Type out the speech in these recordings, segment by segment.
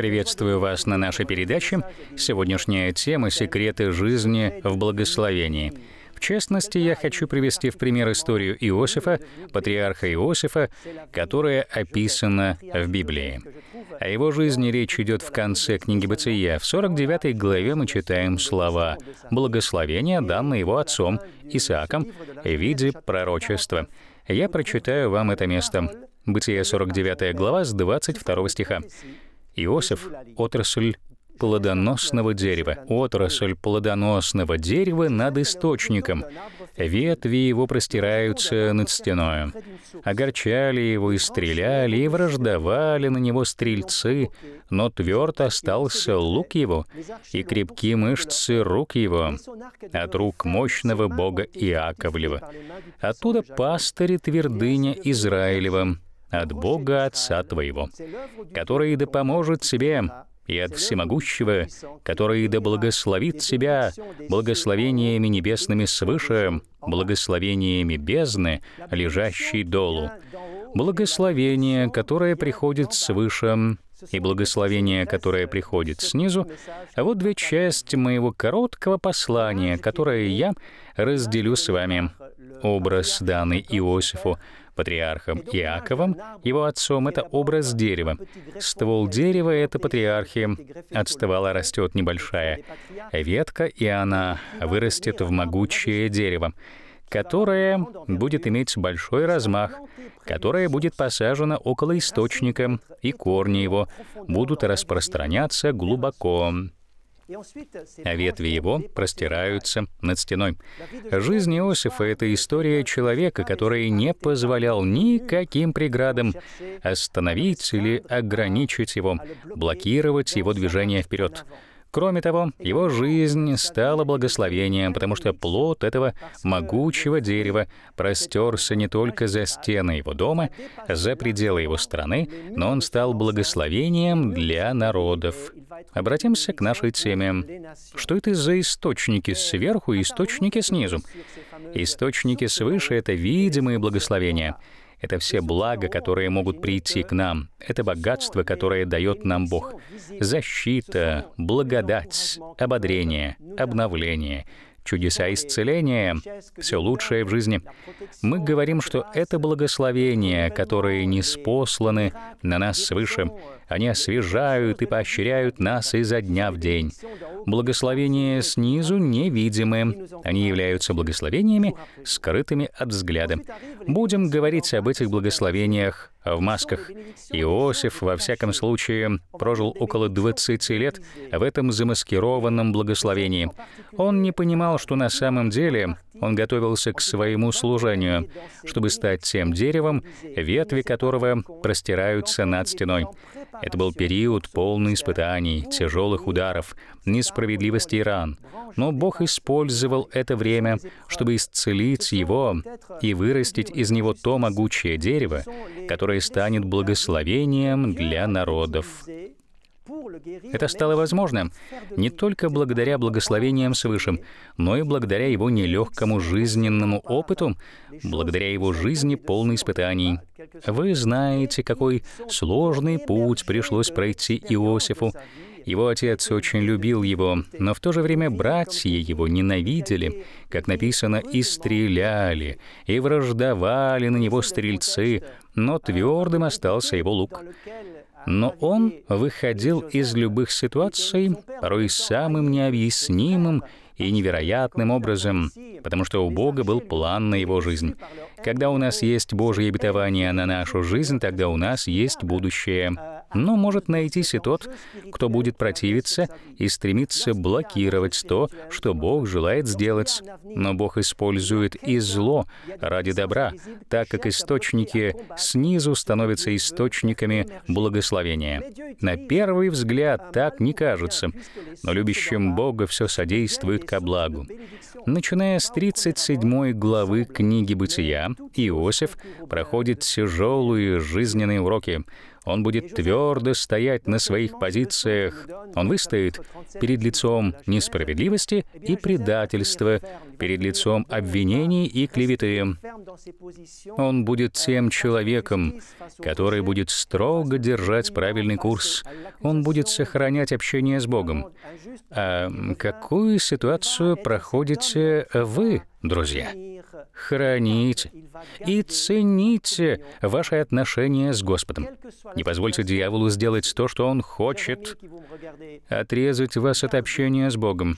Приветствую вас на нашей передаче. Сегодняшняя тема «Секреты жизни в благословении». В частности, я хочу привести в пример историю Иосифа, патриарха Иосифа, которая описана в Библии. О его жизни речь идет в конце книги Бытия. В 49 главе мы читаем слова «Благословение, данное его отцом Исааком, в виде пророчества». Я прочитаю вам это место. Бытие 49 глава с 22 стиха. Иосиф — отрасль плодоносного дерева. Отрасль плодоносного дерева над источником. Ветви его простираются над стеною. Огорчали его и стреляли, и враждовали на него стрельцы, но тверд остался лук его и крепкие мышцы рук его от рук мощного бога Иаковлева. Оттуда пастыри твердыня Израилева от Бога Отца твоего, который да поможет тебе и от Всемогущего, который да благословит тебя благословениями небесными свыше, благословениями бездны, лежащей долу, благословение, которое приходит свыше, и благословение, которое приходит снизу, а вот две части моего короткого послания, которое я разделю с вами. Образ, данный Иосифу, патриархом Иаковом, его отцом, это образ дерева. Ствол дерева — это патриархия. От ствола растет небольшая ветка, и она вырастет в могучее дерево которое будет иметь большой размах, которое будет посажено около источника, и корни его будут распространяться глубоко. Э, а ветви его простираются над стеной. Жизнь э, Иосифа — это история э, человека, который не позволял никаким преградам остановить или ограничить его, а блокировать его движение вперед. Кроме того, его жизнь стала благословением, потому что плод этого могучего дерева простерся не только за стены его дома, за пределы его страны, но он стал благословением для народов Обратимся к нашей теме. Что это за источники сверху и источники снизу? Источники свыше — это видимые благословения. Это все блага, которые могут прийти к нам. Это богатство, которое дает нам Бог. Защита, благодать, ободрение, обновление — чудеса исцеления, все лучшее в жизни. Мы говорим, что это благословения, которые не спосланы на нас свыше. Они освежают и поощряют нас изо дня в день. Благословения снизу невидимы. Они являются благословениями, скрытыми от взгляда. Будем говорить об этих благословениях в масках. Иосиф, во всяком случае, прожил около 20 лет в этом замаскированном благословении. Он не понимал, что на самом деле он готовился к своему служению, чтобы стать тем деревом, ветви которого простираются над стеной. Это был период полный испытаний, тяжелых ударов, несправедливости и ран. Но Бог использовал это время, чтобы исцелить его и вырастить из него то могучее дерево, которое станет благословением для народов. Это стало возможным не только благодаря благословениям свыше, но и благодаря его нелегкому жизненному опыту, благодаря его жизни полной испытаний. Вы знаете, какой сложный путь пришлось пройти Иосифу. Его отец очень любил его, но в то же время братья его ненавидели, как написано, и стреляли, и враждовали на него стрельцы, но euh, твердым остался его лук но он выходил из любых ситуаций, порой самым необъяснимым и невероятным образом, потому что у Бога был план на его жизнь. Когда у нас есть Божье обетование на нашу жизнь, тогда у нас есть будущее. Но ну, может найтись и тот, кто будет противиться и стремиться блокировать то, что Бог желает сделать. Но Бог использует и зло ради добра, так как источники снизу становятся источниками благословения. На первый взгляд так не кажется, но любящим Бога все содействует ко благу. Начиная с 37 главы книги «Бытия», Иосиф проходит тяжелые жизненные уроки — он будет твердо стоять на своих позициях. Он выстоит перед лицом несправедливости и предательства, перед лицом обвинений и клеветы. Он будет тем человеком, который будет строго держать правильный курс. Он будет сохранять общение с Богом. А какую ситуацию проходите вы, друзья? Храните и цените ваши отношения с Господом. Не позвольте дьяволу сделать то, что он хочет, отрезать вас от общения с Богом.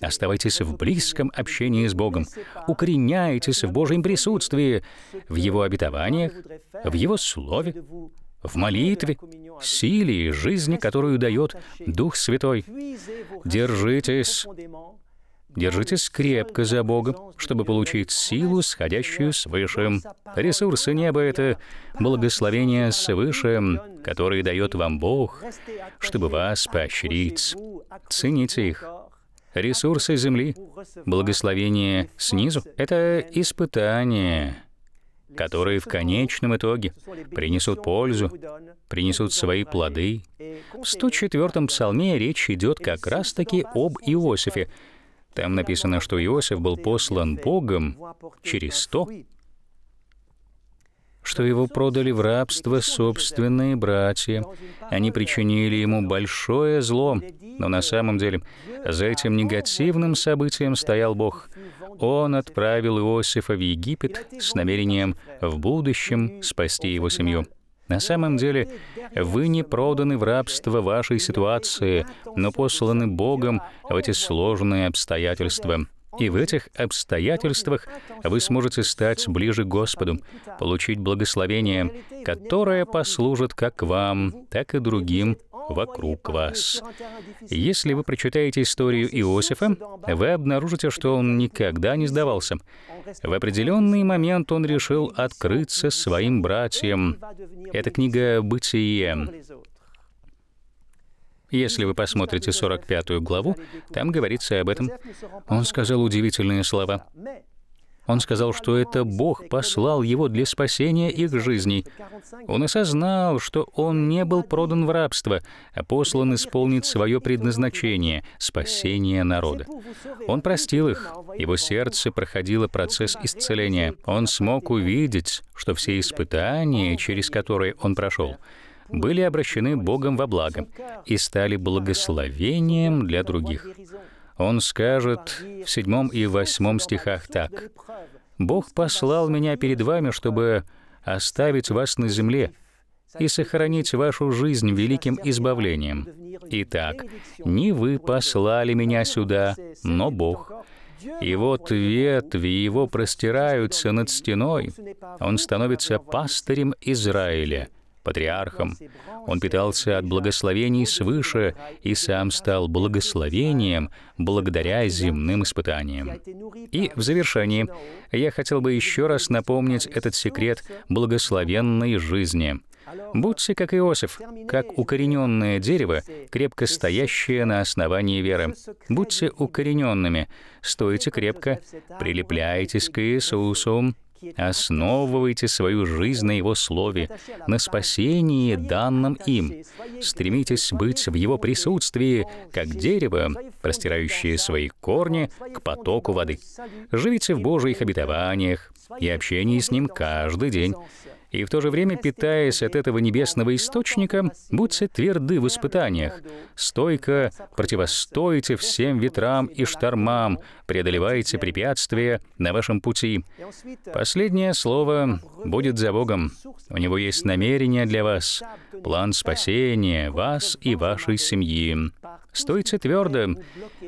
Оставайтесь в близком общении с Богом. Укореняйтесь в Божьем присутствии, в Его обетованиях, в Его Слове, в молитве, силе и жизни, которую дает Дух Святой. Держитесь Держитесь крепко за Бога, чтобы получить силу, сходящую свыше. Ресурсы неба — это благословение свыше, которое дает вам Бог, чтобы вас поощрить. Цените их. Ресурсы земли, благословение снизу — это испытание, которые в конечном итоге принесут пользу, принесут свои плоды. В 104-м псалме речь идет как раз-таки об Иосифе, там написано, что Иосиф был послан Богом через то, что его продали в рабство собственные братья. Они причинили ему большое зло. Но на самом деле за этим негативным событием стоял Бог. Он отправил Иосифа в Египет с намерением в будущем спасти его семью. На самом деле, вы не проданы в рабство вашей ситуации, но посланы Богом в эти сложные обстоятельства. И в этих обстоятельствах вы сможете стать ближе к Господу, получить благословение, которое послужит как вам, так и другим вокруг вас. Если вы прочитаете историю Иосифа, вы обнаружите, что он никогда не сдавался. В определенный момент он решил открыться своим братьям. Это книга «Бытие». Если вы посмотрите 45 главу, там говорится об этом. Он сказал удивительные слова. Он сказал, что это Бог послал его для спасения их жизней. Он осознал, что он не был продан в рабство, а послан исполнить свое предназначение — спасение народа. Он простил их, его сердце проходило процесс исцеления. Он смог увидеть, что все испытания, через которые он прошел, были обращены Богом во благо и стали благословением для других. Он скажет в седьмом и восьмом стихах так. «Бог послал меня перед вами, чтобы оставить вас на земле и сохранить вашу жизнь великим избавлением. Итак, не вы послали меня сюда, но Бог. И вот ветви его простираются над стеной, он становится пастырем Израиля» патриархом. Он питался от благословений свыше и сам стал благословением благодаря земным испытаниям. И в завершении я хотел бы еще раз напомнить этот секрет благословенной жизни. Будьте как Иосиф, как укорененное дерево, крепко стоящее на основании веры. Будьте укорененными, стойте крепко, прилепляйтесь к Иисусу, а основывайте свою жизнь на Его Слове, на спасении, данном им. Стремитесь быть в Его присутствии, как дерево, простирающее свои корни к потоку воды. Живите в Божьих обетованиях и общении с Ним каждый день и в то же время, питаясь от этого небесного источника, будьте тверды в испытаниях, стойко противостойте всем ветрам и штормам, преодолевайте препятствия на вашем пути. Последнее слово будет за Богом. У Него есть намерение для вас, план спасения вас и вашей семьи. Стойте твердо,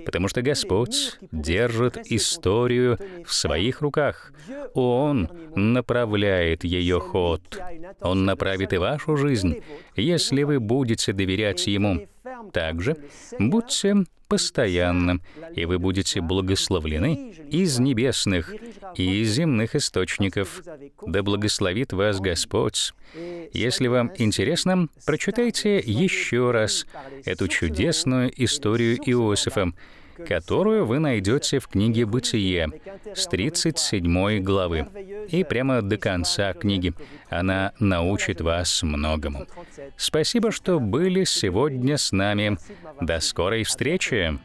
потому что Господь держит историю в своих руках. Он направляет ее ход тот. Он направит и вашу жизнь, если вы будете доверять Ему. Также будьте постоянным, и вы будете благословлены из небесных и из земных источников. Да благословит вас Господь. Если вам интересно, прочитайте еще раз эту чудесную историю Иосифа, которую вы найдете в книге «Бытие» с 37 главы и прямо до конца книги. Она научит вас многому. Спасибо, что были сегодня с нами. До скорой встречи!